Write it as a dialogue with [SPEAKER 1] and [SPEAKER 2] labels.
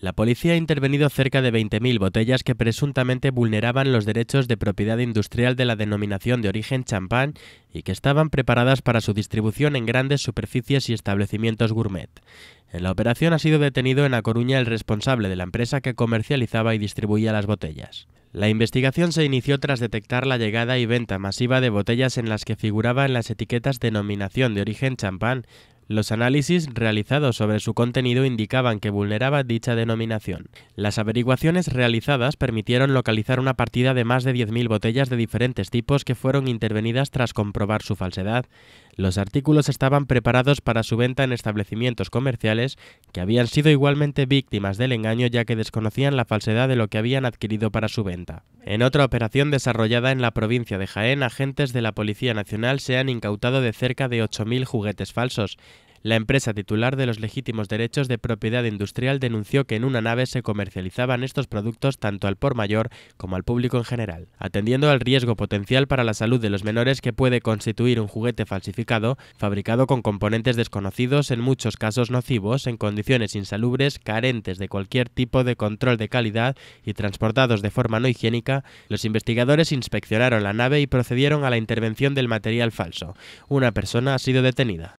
[SPEAKER 1] La policía ha intervenido cerca de 20.000 botellas que presuntamente vulneraban los derechos de propiedad industrial de la denominación de origen champán y que estaban preparadas para su distribución en grandes superficies y establecimientos gourmet. En la operación ha sido detenido en A Coruña el responsable de la empresa que comercializaba y distribuía las botellas. La investigación se inició tras detectar la llegada y venta masiva de botellas en las que figuraban las etiquetas denominación de origen champán, los análisis realizados sobre su contenido indicaban que vulneraba dicha denominación. Las averiguaciones realizadas permitieron localizar una partida de más de 10.000 botellas de diferentes tipos que fueron intervenidas tras comprobar su falsedad. Los artículos estaban preparados para su venta en establecimientos comerciales que habían sido igualmente víctimas del engaño ya que desconocían la falsedad de lo que habían adquirido para su venta. En otra operación desarrollada en la provincia de Jaén, agentes de la Policía Nacional se han incautado de cerca de 8.000 juguetes falsos. La empresa titular de los legítimos derechos de propiedad industrial denunció que en una nave se comercializaban estos productos tanto al por mayor como al público en general. Atendiendo al riesgo potencial para la salud de los menores que puede constituir un juguete falsificado, fabricado con componentes desconocidos, en muchos casos nocivos, en condiciones insalubres, carentes de cualquier tipo de control de calidad y transportados de forma no higiénica, los investigadores inspeccionaron la nave y procedieron a la intervención del material falso. Una persona ha sido detenida.